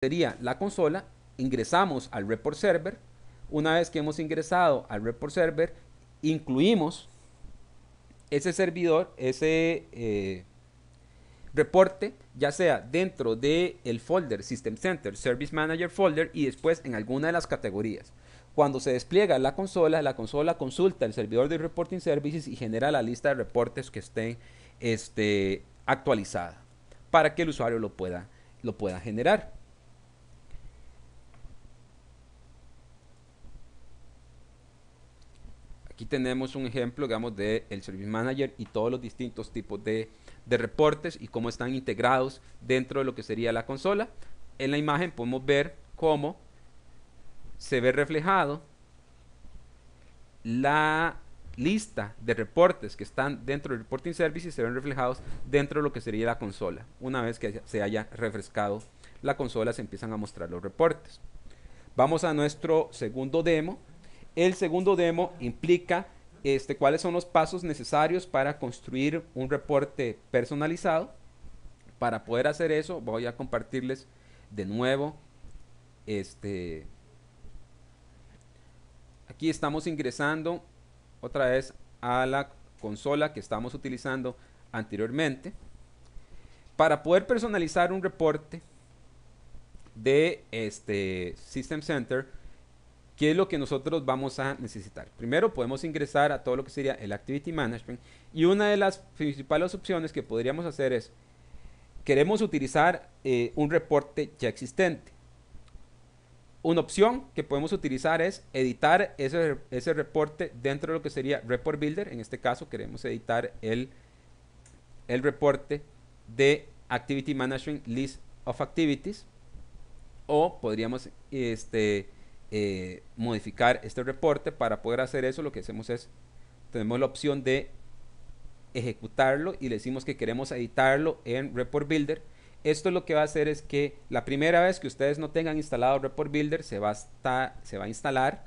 sería la consola, ingresamos al report server, una vez que hemos ingresado al report server, incluimos ese servidor, ese eh, reporte, ya sea dentro del el folder System Center, Service Manager Folder y después en alguna de las categorías. Cuando se despliega la consola, la consola consulta el servidor de Reporting Services y genera la lista de reportes que estén este, actualizada para que el usuario lo pueda, lo pueda generar. Aquí tenemos un ejemplo, digamos, del Service Manager y todos los distintos tipos de reportes y cómo están integrados dentro de lo que sería la consola. En la imagen podemos ver cómo se ve reflejado la lista de reportes que están dentro del reporting service y se ven reflejados dentro de lo que sería la consola. Una vez que se haya refrescado la consola se empiezan a mostrar los reportes. Vamos a nuestro segundo demo el segundo demo implica este, cuáles son los pasos necesarios para construir un reporte personalizado. Para poder hacer eso, voy a compartirles de nuevo. Este, aquí estamos ingresando otra vez a la consola que estamos utilizando anteriormente. Para poder personalizar un reporte de este System Center, ¿Qué es lo que nosotros vamos a necesitar? Primero podemos ingresar a todo lo que sería el Activity Management y una de las principales opciones que podríamos hacer es, queremos utilizar eh, un reporte ya existente. Una opción que podemos utilizar es editar ese, reporte dentro de lo que sería Report Builder. En este caso queremos editar el, el reporte de Activity Management List of Activities. O podríamos este, eh, modificar este reporte. Para poder hacer eso, lo que hacemos es, tenemos la opción de ejecutarlo y le decimos que queremos editarlo en Report Builder. Esto lo que va a hacer es que la primera vez que ustedes no tengan instalado Report Builder, se va a, se va a instalar.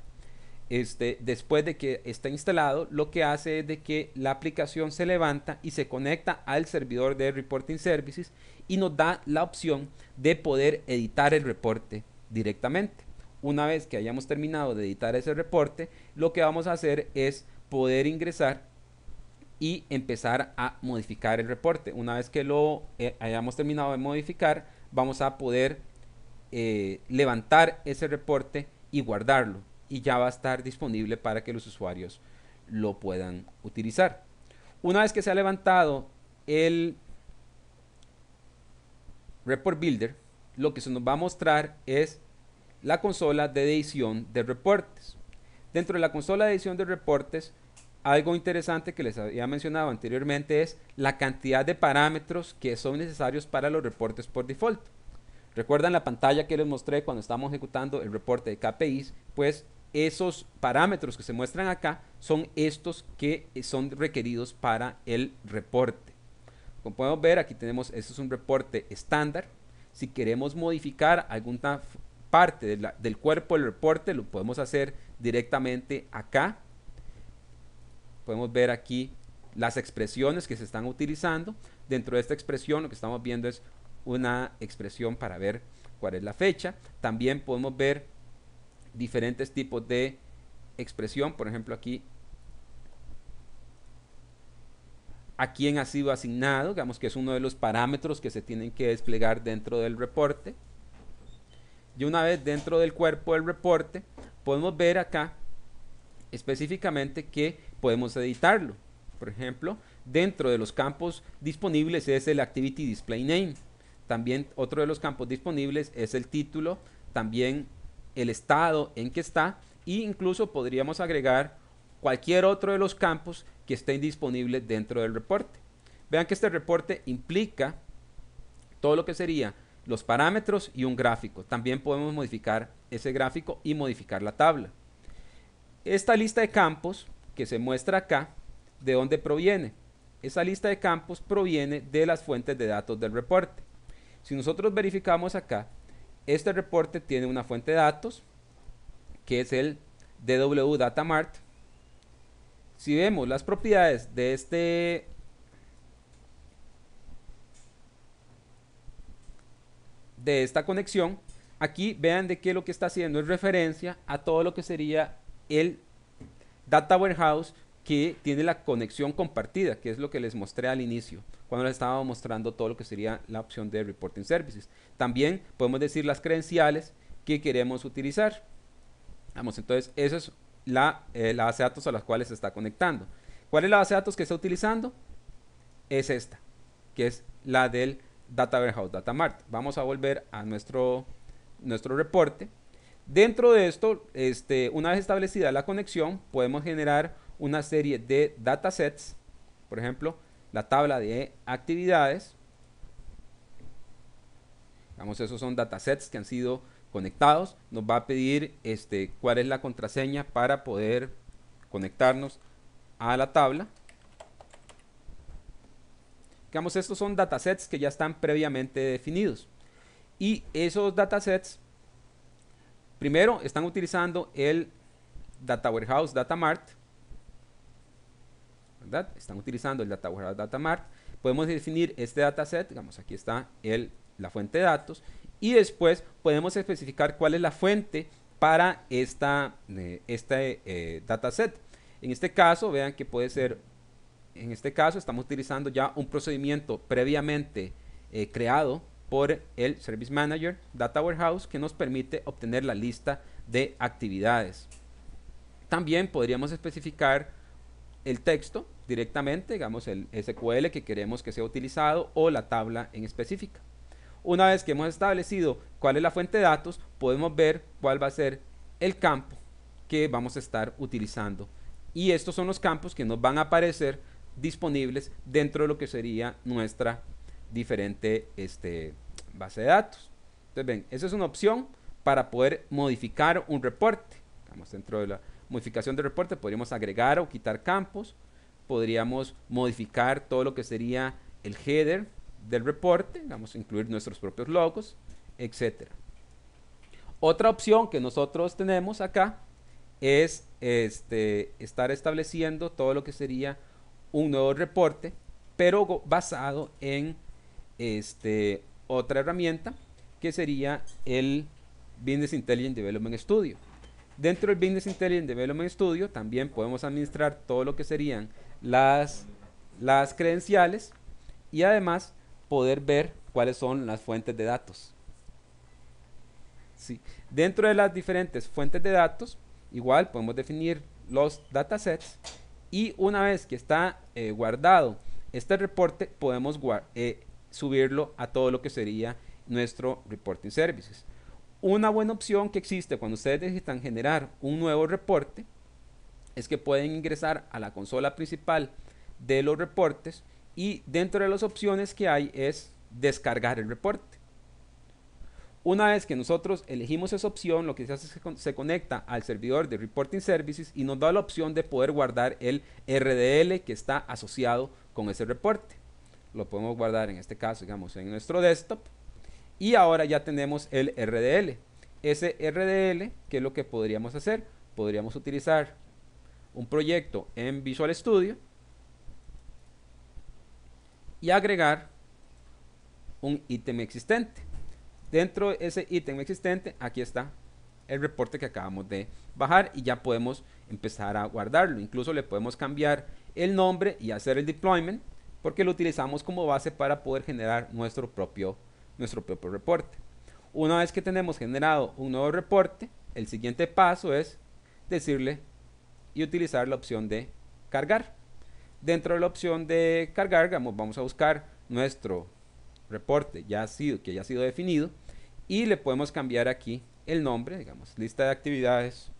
Este, después de que está instalado, lo que hace es de que la aplicación se levanta y se conecta al servidor de Reporting Services y nos da la opción de poder editar el reporte directamente. Una vez que hayamos terminado de editar ese reporte, lo que vamos a hacer es poder ingresar y empezar a modificar el reporte. Una vez que lo eh, hayamos terminado de modificar, vamos a poder eh, levantar ese reporte y guardarlo. Y ya va a estar disponible para que los usuarios lo puedan utilizar. Una vez que se ha levantado el Report Builder, lo que se nos va a mostrar es la consola de edición de reportes. Dentro de la consola de edición de reportes, algo interesante que les había mencionado anteriormente es la cantidad de parámetros que son necesarios para los reportes por default. Recuerdan la pantalla que les mostré cuando estamos ejecutando el reporte de KPIs, pues esos parámetros que se muestran acá son estos que son requeridos para el reporte. Como podemos ver, aquí tenemos, esto es un reporte estándar. Si queremos modificar alguna parte del cuerpo del reporte, lo podemos hacer directamente acá. Podemos ver aquí las expresiones que se están utilizando. Dentro de esta expresión lo que estamos viendo es una expresión para ver cuál es la fecha. También podemos ver diferentes tipos de expresión. Por ejemplo, aquí a quién ha sido asignado, digamos que es uno de los parámetros que se tienen que desplegar dentro del reporte. Y una vez dentro del cuerpo del reporte, podemos ver acá específicamente que podemos editarlo. Por ejemplo, dentro de los campos disponibles es el Activity Display Name. También otro de los campos disponibles es el título, también el estado en que está e incluso podríamos agregar cualquier otro de los campos que estén disponibles dentro del reporte. Vean que este reporte implica todo lo que sería los parámetros y un gráfico. También podemos modificar ese gráfico y modificar la tabla. Esta lista de campos que se muestra acá, ¿de dónde proviene? Esa lista de campos proviene de las fuentes de datos del reporte. Si nosotros verificamos acá, este reporte tiene una fuente de datos, que es el DW mart Si vemos las propiedades de este de esta conexión, aquí vean de qué lo que está haciendo es referencia a todo lo que sería el data warehouse que tiene la conexión compartida, que es lo que les mostré al inicio, cuando les estaba mostrando todo lo que sería la opción de reporting services. También podemos decir las credenciales que queremos utilizar. Vamos, entonces, esa es la, eh, la base de datos a las cuales se está conectando. ¿Cuál es la base de datos que está utilizando? Es esta, que es la del Data Warehouse, Data Mart. Vamos a volver a nuestro, nuestro reporte. Dentro de esto, este, una vez establecida la conexión, podemos generar una serie de datasets, por ejemplo, la tabla de actividades. Vamos, esos son datasets que han sido conectados. Nos va a pedir este, cuál es la contraseña para poder conectarnos a la tabla. Digamos, estos son datasets que ya están previamente definidos. Y esos datasets, primero, están utilizando el Data Warehouse Datamart. ¿Verdad? Están utilizando el Data Warehouse mart Podemos definir este dataset, digamos, aquí está la fuente de datos. Y después podemos especificar cuál es la fuente para esta, eh, este eh, dataset. En este caso, vean que puede ser en este caso estamos utilizando ya un procedimiento previamente eh, creado por el Service Manager Data Warehouse que nos permite obtener la lista de actividades. También podríamos especificar el texto directamente, digamos el SQL que queremos que sea utilizado o la tabla en específica. Una vez que hemos establecido cuál es la fuente de datos, podemos ver cuál va a ser el campo que vamos a estar utilizando. Y estos son los campos que nos van a aparecer disponibles dentro de lo que sería nuestra diferente este, base de datos. Entonces, ven, esa es una opción para poder modificar un reporte. dentro de la modificación del reporte, podríamos agregar o quitar campos, podríamos modificar todo lo que sería el header del reporte, vamos a incluir nuestros propios logos, etc. Otra opción que nosotros tenemos acá es este, estar estableciendo todo lo que sería un nuevo reporte, pero basado en este, otra herramienta que sería el Business Intelligence Development Studio. Dentro del Business Intelligence Development Studio también podemos administrar todo lo que serían las, las credenciales y además poder ver cuáles son las fuentes de datos. Dentro de las diferentes fuentes de datos, igual podemos definir los datasets y una vez que está eh, guardado este reporte, podemos eh, subirlo a todo lo que sería nuestro Reporting Services. Una buena opción que existe cuando ustedes necesitan generar un nuevo reporte es que pueden ingresar a la consola principal de los reportes y dentro de las opciones que hay es descargar el reporte. Una vez que nosotros elegimos esa opción, lo que se hace es que se conecta al servidor de Reporting Services y nos da la opción de poder guardar el RDL que está asociado con ese reporte. Lo podemos guardar en este caso, digamos, en nuestro desktop. Y ahora ya tenemos el RDL. Ese RDL, ¿qué es lo que podríamos hacer? Podríamos utilizar un proyecto en Visual Studio y agregar un ítem existente. Dentro de ese ítem existente, aquí está el reporte que acabamos de bajar y ya podemos empezar a guardarlo. Incluso le podemos cambiar el nombre y hacer el deployment porque lo utilizamos como base para poder generar nuestro propio, nuestro propio reporte. Una vez que tenemos generado un nuevo reporte, el siguiente paso es decirle y utilizar la opción de cargar. Dentro de la opción de cargar, vamos, vamos a buscar nuestro reporte ya sido, que ya ha sido definido y le podemos cambiar aquí el nombre, digamos, lista de actividades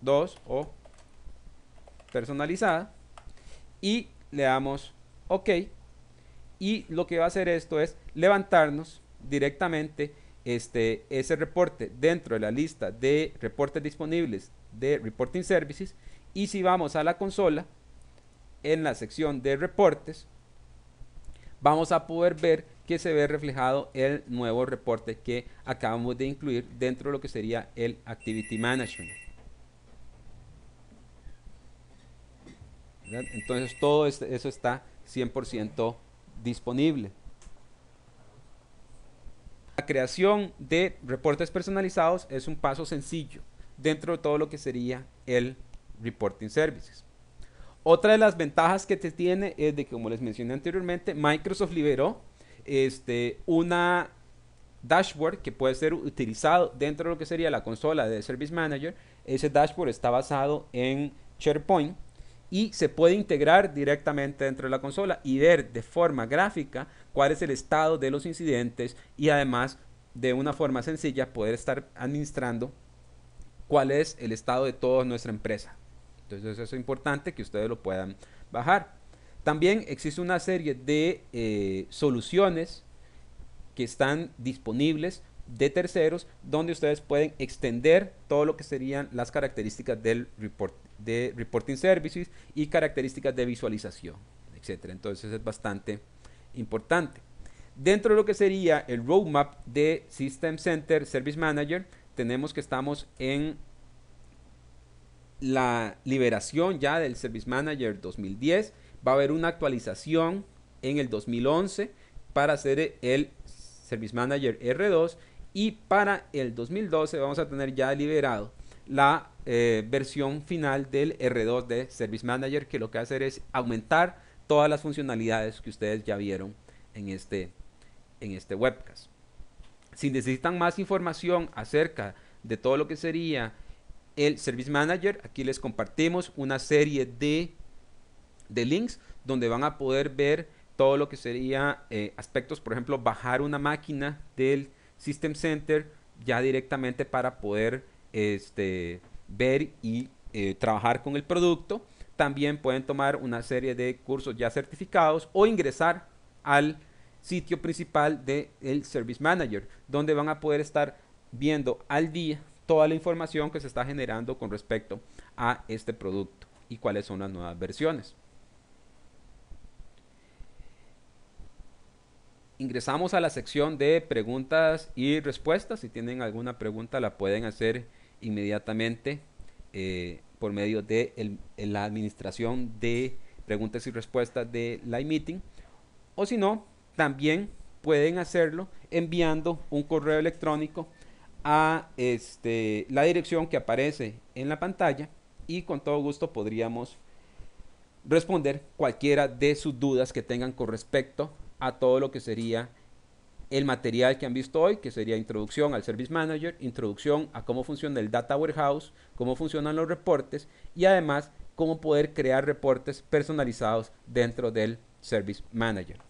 2 o personalizada y le damos OK y lo que va a hacer esto es levantarnos directamente este, ese reporte dentro de la lista de reportes disponibles de Reporting Services y si vamos a la consola en la sección de reportes vamos a poder ver que se ve reflejado el nuevo reporte que acabamos de incluir dentro de lo que sería el Activity Management. Entonces todo este, eso está 100% disponible. La creación de reportes personalizados es un paso sencillo dentro de todo lo que sería el Reporting Services. Otra de las ventajas que te tiene es de que, como les mencioné anteriormente, Microsoft liberó este, una dashboard que puede ser utilizado dentro de lo que sería la consola de Service Manager. Ese dashboard está basado en SharePoint y se puede integrar directamente dentro de la consola y ver de forma gráfica cuál es el estado de los incidentes y además de una forma sencilla poder estar administrando cuál es el estado de toda nuestra empresa. Entonces eso es importante que ustedes lo puedan bajar. También existe una serie de eh, soluciones que están disponibles de terceros donde ustedes pueden extender todo lo que serían las características del report, de reporting services y características de visualización, etc. Entonces es bastante importante. Dentro de lo que sería el roadmap de System Center Service Manager, tenemos que estamos en la liberación ya del Service Manager 2010 va a haber una actualización en el 2011 para hacer el Service Manager R2 y para el 2012 vamos a tener ya liberado la eh, versión final del R2 de Service Manager que lo que va a hacer es aumentar todas las funcionalidades que ustedes ya vieron en este, en este webcast. Si necesitan más información acerca de todo lo que sería el Service Manager, aquí les compartimos una serie de de links donde van a poder ver todo lo que sería eh, aspectos, por ejemplo, bajar una máquina del System Center ya directamente para poder este, ver y eh, trabajar con el producto. También pueden tomar una serie de cursos ya certificados o ingresar al sitio principal del Service Manager, donde van a poder estar viendo al día toda la información que se está generando con respecto a este producto y cuáles son las nuevas versiones. ingresamos a la sección de preguntas y respuestas. Si tienen alguna pregunta, la pueden hacer inmediatamente eh, por medio de la administración de preguntas y respuestas de live meeting O si no, también pueden hacerlo enviando un correo electrónico a este, la dirección que aparece en la pantalla y con todo gusto podríamos responder cualquiera de sus dudas que tengan con respecto a todo lo que sería el material que han visto hoy, que sería introducción al Service Manager, introducción a cómo funciona el Data Warehouse, cómo funcionan los reportes y además cómo poder crear reportes personalizados dentro del Service Manager.